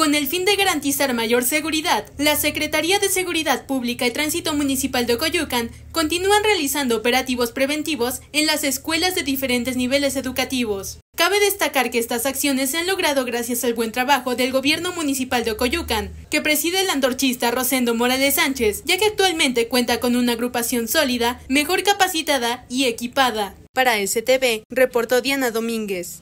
Con el fin de garantizar mayor seguridad, la Secretaría de Seguridad Pública y Tránsito Municipal de Ocoyucan continúan realizando operativos preventivos en las escuelas de diferentes niveles educativos. Cabe destacar que estas acciones se han logrado gracias al buen trabajo del gobierno municipal de Ocoyucan, que preside el antorchista Rosendo Morales Sánchez, ya que actualmente cuenta con una agrupación sólida, mejor capacitada y equipada. Para STV, reportó Diana Domínguez.